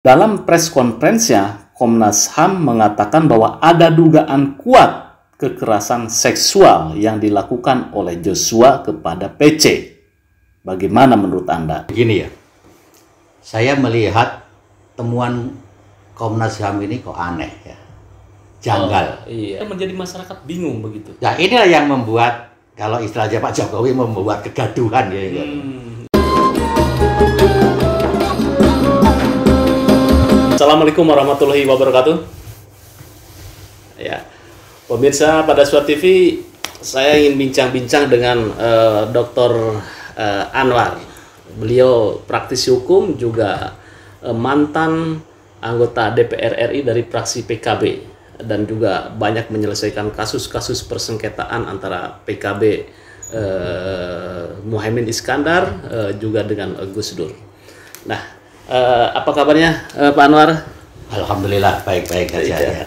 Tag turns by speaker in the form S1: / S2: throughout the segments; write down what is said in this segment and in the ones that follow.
S1: Dalam press conference-nya, Komnas HAM mengatakan bahwa ada dugaan kuat kekerasan seksual yang dilakukan oleh Joshua kepada PC.
S2: Bagaimana menurut Anda? Begini ya, saya melihat temuan Komnas HAM ini kok aneh ya, janggal. Oh, iya.
S1: Menjadi masyarakat bingung begitu.
S2: Nah inilah yang membuat kalau istilahnya Pak Jokowi membuat kegaduhan ya. ya. Hmm.
S1: Assalamualaikum warahmatullahi wabarakatuh. Ya, pemirsa pada Suat TV, saya ingin bincang-bincang dengan uh, eh, Dr. Uh, eh, Anwar. Beliau praktisi hukum juga uh, mantan anggota DPR RI dari praksi PKB dan juga banyak menyelesaikan kasus-kasus persengketaan antara PKB eh, Muhammad Iskandar eh, juga dengan Gus Dur. Nah, Uh, apa kabarnya uh, Pak Anwar? Alhamdulillah baik-baik saja. Iya. Ya.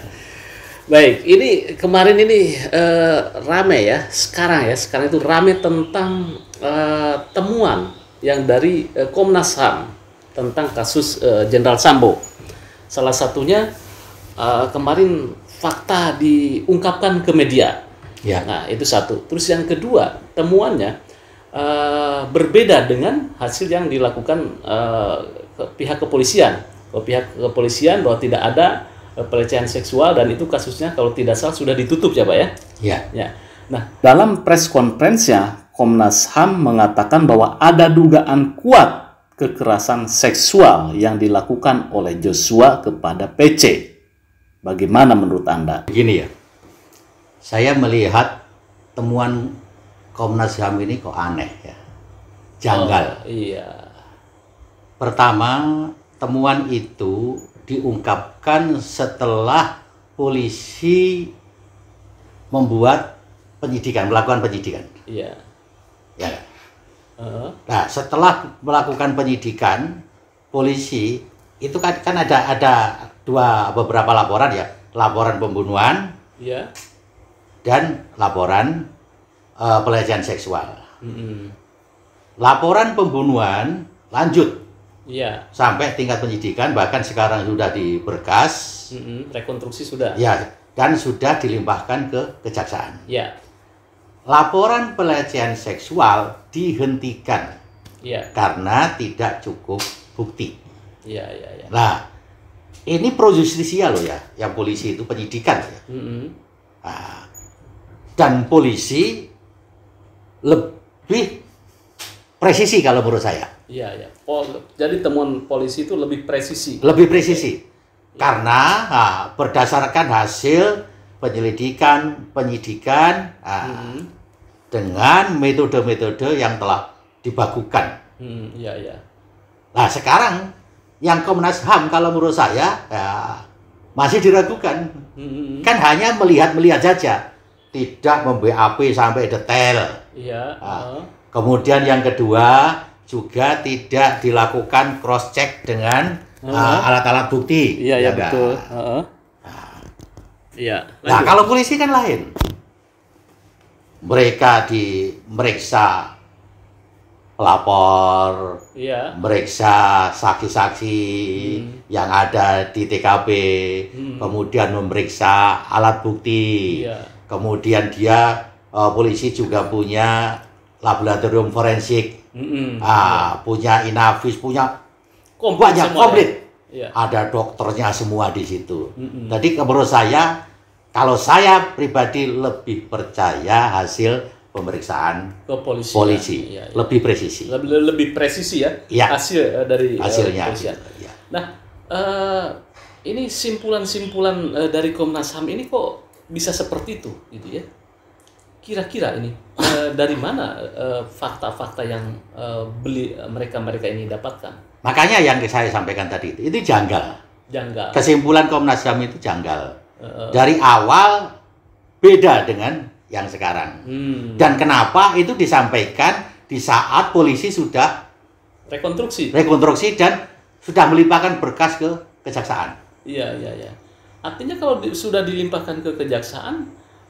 S1: Baik, ini kemarin ini uh, rame ya, sekarang ya, sekarang itu rame tentang uh, temuan yang dari uh, Komnas HAM tentang kasus Jenderal uh, Sambo. Salah satunya uh, kemarin fakta diungkapkan ke media. Ya. Nah, itu satu. Terus yang kedua, temuannya uh, berbeda dengan hasil yang dilakukan ke pihak kepolisian ke pihak kepolisian bahwa tidak ada eh, pelecehan seksual dan itu kasusnya kalau tidak salah sudah ditutup ya pak ya ya, ya. nah dalam press conference-nya Komnas HAM mengatakan bahwa ada dugaan kuat kekerasan seksual yang dilakukan oleh
S2: Joshua kepada PC. Bagaimana menurut Anda? Begini ya, saya melihat temuan Komnas HAM ini kok aneh ya, janggal. Oh, iya. Pertama, temuan itu diungkapkan setelah polisi membuat penyidikan, melakukan penyidikan. Iya. Ya. Uh-huh. Nah, setelah melakukan penyidikan, polisi itu kan, kan ada ada dua beberapa laporan ya, laporan pembunuhan, iya. dan laporan uh, pelecehan seksual. Mm-hmm. Laporan pembunuhan lanjut Iya. Sampai tingkat penyidikan bahkan sekarang sudah di berkas. Mm-hmm. Rekonstruksi sudah. Ya dan sudah dilimpahkan ke kejaksaan. Iya. Laporan pelecehan seksual dihentikan. Iya. Karena tidak cukup bukti.
S3: Iya iya. Ya. Nah
S2: ini pro justisia loh ya, yang polisi itu penyidikan ya.
S3: Mm-hmm. Nah,
S2: dan polisi lebih presisi kalau menurut saya.
S1: Iya, iya. Pol, jadi temuan polisi itu lebih presisi. Lebih
S2: presisi. Karena ha, berdasarkan hasil penyelidikan, penyidikan hmm. dengan metode-metode yang telah dibagukan. Hmm, iya, iya. Nah, sekarang yang Komnas HAM kalau menurut saya ya, masih diragukan. Hmm, hmm, hmm. Kan hanya melihat-melihat saja, tidak mem-BAP sampai detail. Iya. Nah, uh. Kemudian yang kedua, juga tidak dilakukan cross check dengan uh, alat-alat uh, bukti. Iya, iya ya, betul. Nah. Iya. Uh -huh. Nah, kalau polisi kan lain. Mereka diperiksa lapor, iya. meriksa saksi-saksi hmm. yang ada di TKP, hmm. kemudian memeriksa alat bukti, iya. kemudian dia uh, polisi juga punya laboratorium forensik, mm-hmm. ah, punya inavis, punya komplit banyak semua, komplit. Ya? Ada dokternya semua di situ. Mm-hmm. Jadi menurut saya, kalau saya pribadi lebih percaya hasil pemeriksaan Kepolisian. polisi, ya, ya. lebih presisi.
S1: Lebih, lebih presisi ya,
S2: iya. eh, eh, ya. hasil gitu, dari hasilnya. Uh, hasil,
S1: ya. Nah, uh, ini simpulan-simpulan uh, dari Komnas Ham ini kok bisa seperti itu, gitu ya? kira-kira ini uh, dari mana eh, fakta-fakta uh, yang
S2: uh, beli mereka-mereka ini dapatkan? Makanya yang saya sampaikan tadi itu, itu janggal. Janggal. Kesimpulan Komnas HAM itu janggal. Uh, dari awal beda dengan yang sekarang. Hmm. Dan kenapa itu disampaikan di saat polisi sudah rekonstruksi. Rekonstruksi dan sudah melimpahkan berkas ke kejaksaan.
S1: Iya, iya, iya. Artinya kalau di, sudah dilimpahkan ke kejaksaan,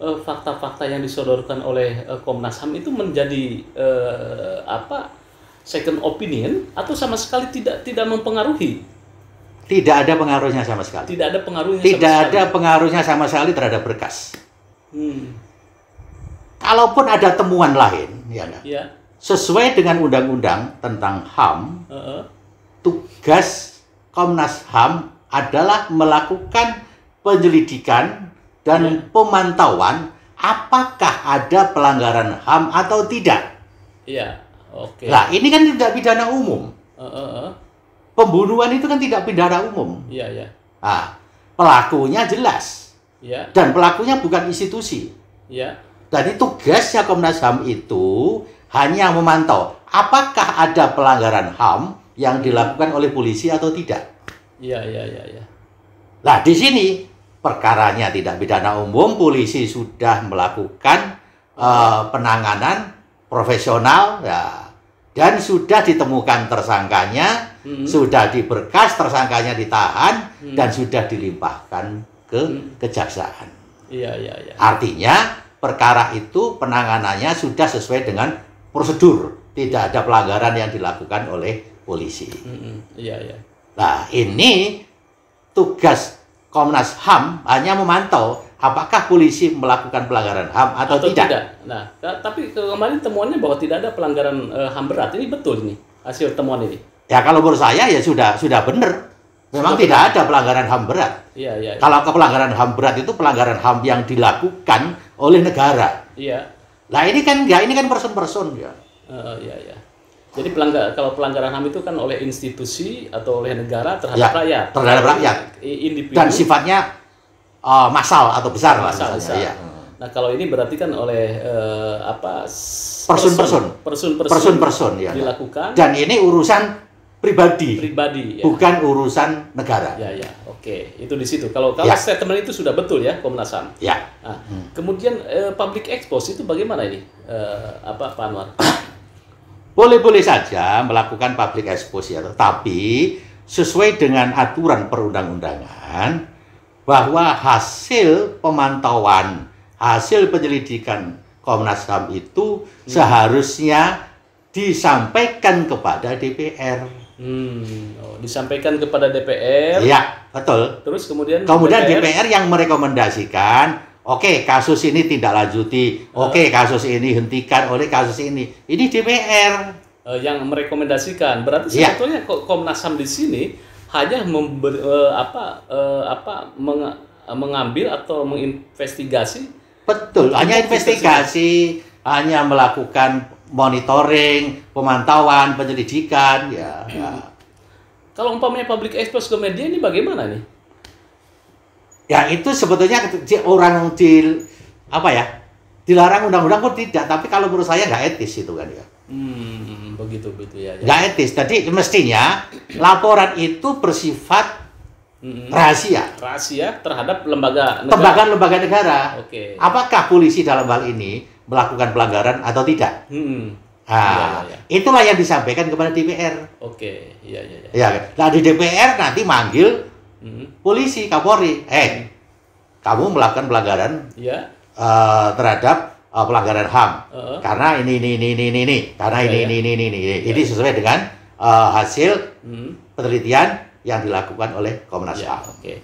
S1: Eh, fakta-fakta yang disodorkan oleh eh, Komnas HAM itu menjadi eh, apa
S2: second opinion
S1: atau sama sekali tidak tidak mempengaruhi
S2: tidak ada pengaruhnya sama sekali.
S1: Tidak ada pengaruhnya. Tidak
S2: sama ada sekali. pengaruhnya sama sekali terhadap berkas. Hmm. Kalaupun ada temuan lain, ya, ya. ya. sesuai dengan undang-undang tentang HAM, uh -uh. tugas Komnas HAM adalah melakukan penyelidikan dan pemantauan apakah ada pelanggaran HAM atau tidak. Iya, oke. Okay. Nah, ini kan tidak pidana umum. Uh, uh, uh. Pembunuhan itu kan tidak pidana umum. Iya, iya. Nah, pelakunya jelas. Iya. Dan pelakunya bukan institusi. Iya. Jadi tugasnya Komnas HAM itu hanya memantau apakah ada pelanggaran HAM yang dilakukan oleh polisi atau tidak. Iya, iya, iya, iya. Nah, di sini perkaranya tidak pidana umum, polisi sudah melakukan uh, penanganan profesional ya, dan sudah ditemukan tersangkanya,
S3: hmm. sudah
S2: diberkas tersangkanya ditahan hmm. dan sudah dilimpahkan ke hmm. kejaksaan. Iya, iya, iya. Artinya perkara itu penanganannya sudah sesuai dengan prosedur, tidak iya. ada pelanggaran yang dilakukan oleh polisi. Hmm. hmm. Iya, iya. Nah, ini tugas Komnas HAM hanya memantau apakah polisi melakukan pelanggaran HAM atau, atau tidak. tidak.
S3: Nah,
S1: tapi kemarin temuannya bahwa tidak ada pelanggaran HAM eh, berat.
S2: Ini betul nih hasil temuan ini. Ya kalau menurut saya ya sudah sudah benar. Memang sudah tidak benar. ada pelanggaran HAM berat. Iya, iya. Ya. Kalau ke pelanggaran HAM berat itu pelanggaran HAM yang dilakukan oleh negara. Iya. Nah, ini kan enggak, ya, ini kan person-person ya.
S3: Uh, iya, iya.
S1: Jadi pelanggar, kalau pelanggaran HAM itu kan oleh institusi atau oleh negara terhadap ya, rakyat. Terhadap rakyat. Individu. Dan sifatnya
S2: uh, eh, masal atau besar masal, lah besar. Ya. Hmm.
S1: Nah kalau ini berarti kan oleh uh, apa person person person person, person, person ya, dilakukan. Dan ini
S2: urusan pribadi.
S1: Pribadi. Ya.
S2: Bukan urusan negara.
S1: Ya ya. Oke, itu di situ. Kalau kalau ya. statement itu sudah betul ya Komnas HAM.
S2: Ya. Nah,
S1: hmm. Kemudian uh, public expose itu
S2: bagaimana ini? Uh, apa Pak Anwar? boleh-boleh saja melakukan public expose ya, tetapi sesuai dengan aturan perundang-undangan bahwa hasil pemantauan, hasil penyelidikan Komnas HAM itu hmm. seharusnya disampaikan kepada DPR. Hmm, oh, disampaikan kepada DPR. Iya, betul.
S1: Terus kemudian kemudian DPR, DPR
S2: yang merekomendasikan Oke, okay, kasus ini tidak lanjuti. Oke, okay, eh. kasus ini hentikan oleh kasus ini. Ini DPR
S1: eh, yang merekomendasikan. Berarti yeah. sebetulnya Komnas HAM di sini hanya member, eh, apa apa
S2: mengambil atau menginvestigasi. Betul, hanya investigasi, hanya melakukan monitoring, pemantauan, penyelidikan ya. ya.
S1: Kalau umpamanya public expose ke media ini bagaimana
S2: nih? ya itu sebetulnya orang di apa ya dilarang undang-undang pun tidak tapi kalau menurut saya nggak etis itu kan ya
S3: hmm, begitu begitu ya,
S2: ya nggak etis jadi mestinya laporan itu bersifat
S1: hmm. rahasia
S2: rahasia terhadap
S1: lembaga negara. lembaga lembaga negara oke okay.
S2: apakah polisi dalam hal ini melakukan pelanggaran atau tidak hmm. Nah, ya, ya, ya. itulah yang disampaikan kepada DPR.
S3: Oke, iya iya iya.
S2: Ya. ya. Nah di DPR nanti manggil Hmm. polisi Kapolri, eh hmm. kamu melakukan pelanggaran yeah. Iya. uh, terhadap uh, pelanggaran HAM uh -huh. karena ini ini ini ini ini karena yeah, ini, yeah. ini ini ini ini yeah. ini iya. sesuai dengan uh, hasil hmm. penelitian yang dilakukan oleh Komnas yeah, HAM. Okay.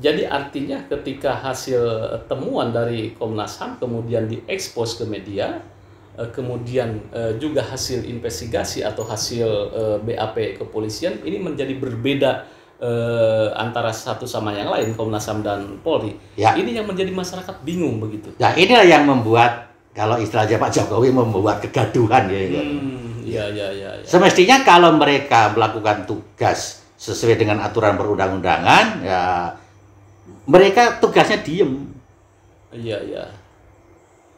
S1: Jadi artinya ketika hasil temuan dari Komnas HAM kemudian diekspos ke media, eh, kemudian juga hasil investigasi atau hasil BAP kepolisian ini menjadi berbeda eh,
S2: antara satu sama yang lain Komnas HAM dan Polri. Ya. Ini
S1: yang menjadi masyarakat bingung begitu. Ya,
S2: inilah yang membuat kalau istilahnya Pak Jokowi membuat kegaduhan ya, ya. Hmm, ya, ya, ya, ya. Semestinya kalau mereka melakukan tugas sesuai dengan aturan perundang-undangan ya mereka tugasnya diem. Iya, iya.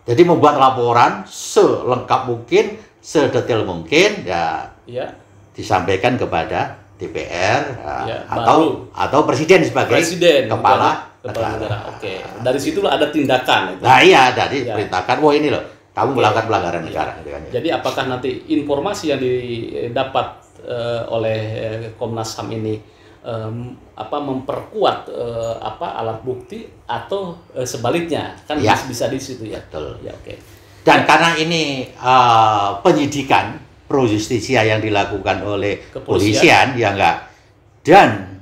S2: Jadi membuat laporan selengkap mungkin, sedetail mungkin ya. ya. Disampaikan kepada DPR ya, ya, atau baru. atau presiden sebagai presiden, kepala negara. negara. Oke. Okay. Dari situlah ada tindakan itu. Nah, iya, jadi ya. perintahkan wah ini loh, kamu melakukan pelanggaran negara gitu kan, Ya. Jadi apakah nanti informasi yang
S1: didapat uh, oleh eh, Komnas HAM ini um, apa memperkuat uh, apa alat bukti atau uh, sebaliknya kan ya. bisa di situ
S2: ya. Betul. Ya, oke. Okay. Dan ya. karena ini uh, penyidikan pro justisia yang dilakukan oleh kepolisian, ya enggak dan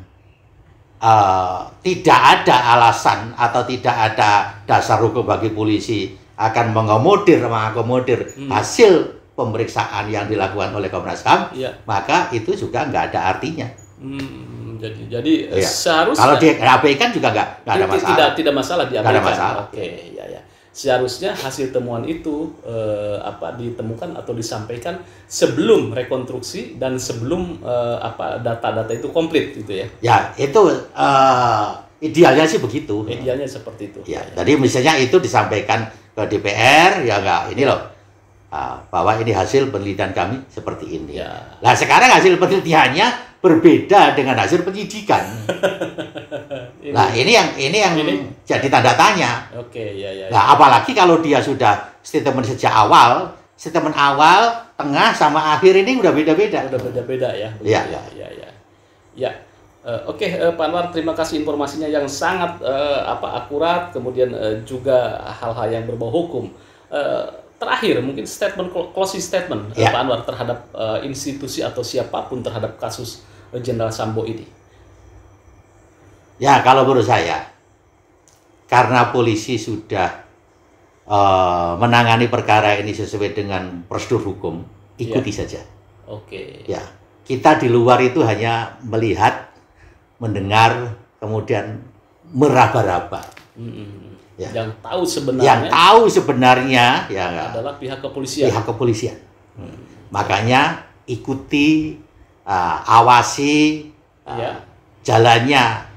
S2: uh, tidak ada alasan atau tidak ada dasar hukum bagi polisi akan mengomodir, mengakomodir hmm. hasil pemeriksaan yang dilakukan oleh Komnas HAM ya. maka itu juga enggak ada artinya
S3: hmm, jadi jadi ya.
S2: seharusnya kalau di kan juga enggak, enggak ada masalah tidak
S1: tidak masalah di ada masalah oke okay, ya ya seharusnya hasil temuan itu eh, apa ditemukan atau disampaikan sebelum rekonstruksi dan sebelum eh, apa data-data itu komplit gitu ya. Ya, itu
S2: eh, idealnya sih begitu.
S1: Idealnya ya. seperti
S2: itu. Ya, ya. tadi misalnya itu disampaikan ke DPR ya enggak ini loh ah, bahwa ini hasil penelitian kami seperti ini. Ya. Nah, sekarang hasil penelitiannya berbeda dengan hasil penyidikan.
S3: ini. Nah, ini
S2: yang ini yang ini. jadi tanda tanya.
S3: Oke, ya, ya, ya.
S2: apalagi kalau dia sudah statement sejak awal, statement awal, tengah sama akhir ini udah beda-beda. Udah beda-beda ya. Iya, iya, iya, iya. Ya.
S1: Uh, Oke, okay, uh, eh, Pak Anwar, terima kasih informasinya yang sangat uh, apa akurat, kemudian uh, juga hal-hal yang berbau hukum. Uh, terakhir mungkin statement closing statement ya. Pak Anwar terhadap uh, institusi atau siapapun terhadap kasus Jenderal Sambo ini.
S2: Ya kalau menurut saya, karena polisi sudah uh, menangani perkara ini sesuai dengan prosedur hukum, iya. ikuti ya. saja. Oke. Ya, kita di luar itu hanya melihat, mendengar, kemudian meraba-raba. Ya. Yang tahu sebenarnya. Yang tahu sebenarnya ya adalah pihak kepolisian. Pihak kepolisian. hmm. Makanya ikuti, uh, awasi uh, ya. jalannya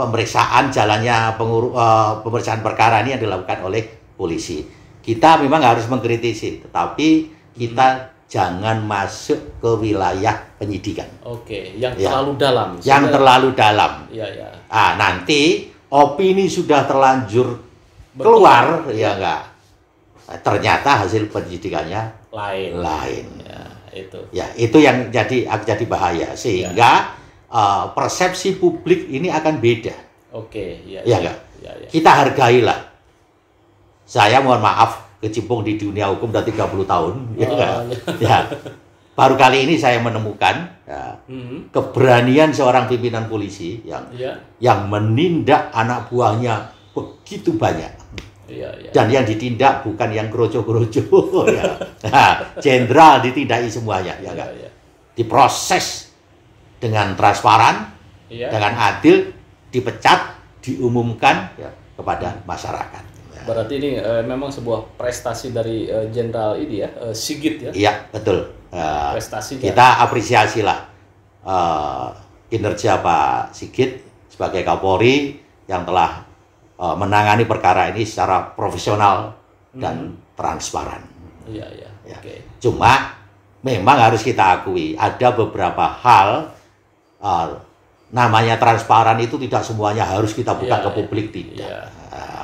S2: pemeriksaan jalannya penguru, uh, eh, pemeriksaan perkara ini yang dilakukan oleh polisi. Kita memang harus mengkritisi, tetapi kita hmm. jangan masuk ke wilayah penyidikan.
S3: Oke, yang ya. terlalu dalam. Yang terlalu dalam. Ya, ya.
S2: Ah, nanti opini sudah terlanjur Betul. keluar, ya, ya enggak. Nah, ternyata hasil penyidikannya lain. Lain. Ya, itu. Ya, itu yang jadi jadi bahaya sehingga ya Uh, persepsi publik ini akan beda.
S3: Oke, okay, ya. Ya ya, ya, ya. Kita
S2: hargailah. Saya mohon maaf kecimpung di dunia hukum udah 30 tahun, ya oh, ya Ya. ya. Baru kali ini saya menemukan ya, mm -hmm. keberanian seorang pimpinan polisi yang ya. yang menindak anak buahnya begitu banyak.
S3: Ya, ya. Dan
S2: yang ditindak bukan yang kroco-kroco, ya. Nah, jenderal nah, ditindaki semuanya, ya, ya, ya. Diproses dengan transparan, iya. dengan adil, dipecat, diumumkan ya, kepada masyarakat. Ya. Berarti ini e, memang
S1: sebuah prestasi dari eh, Jenderal ini ya, e, Sigit ya? Iya,
S2: betul. E,
S1: prestasi kita
S2: apresiasi lah e, kinerja Pak Sigit sebagai Kapolri yang telah e, menangani perkara ini secara profesional dan hmm. transparan. Iya, iya. Ya. Oke. Cuma memang harus kita akui ada beberapa hal uh, namanya transparan itu tidak semuanya harus kita buka yeah, ke iya, publik tidak. Yeah. Iya.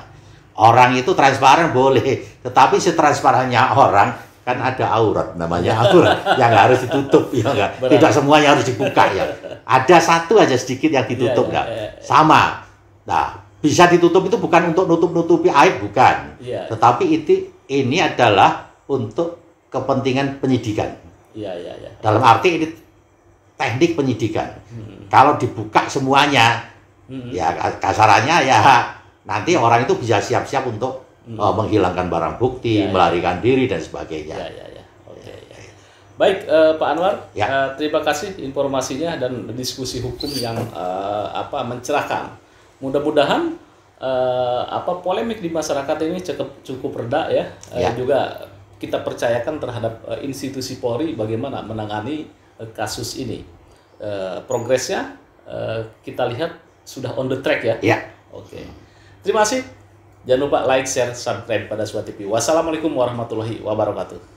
S2: orang itu transparan boleh, tetapi setransparannya orang kan ada aurat namanya iya. aurat yang harus ditutup ya enggak tidak semuanya harus dibuka ya ada satu aja sedikit yang ditutup enggak. yeah, yeah, sama nah bisa ditutup itu bukan untuk nutup-nutupi aib bukan yeah. tetapi itu ini adalah untuk kepentingan penyidikan yeah, yeah, yeah. dalam arti ini teknik penyidikan. Hmm. Kalau dibuka semuanya, hmm. ya kasarannya ya nanti orang itu bisa siap-siap untuk hmm. uh, menghilangkan barang bukti, ya, ya. melarikan diri dan sebagainya. Ya, ya, ya. Okay,
S1: ya, ya, Baik uh, Pak Anwar, ya. uh, terima kasih informasinya dan diskusi hukum yang uh, apa mencerahkan. Mudah-mudahan uh, apa polemik di masyarakat ini cukup cukup reda ya, ya. juga kita percayakan terhadap uh, institusi Polri bagaimana menangani Eh, kasus ini. Uh, progresnya uh, kita lihat sudah on the track ya. Ya. Oke. Okay. Terima kasih. Jangan lupa like, share, subscribe pada Suwati TV. Wassalamualaikum warahmatullahi wabarakatuh.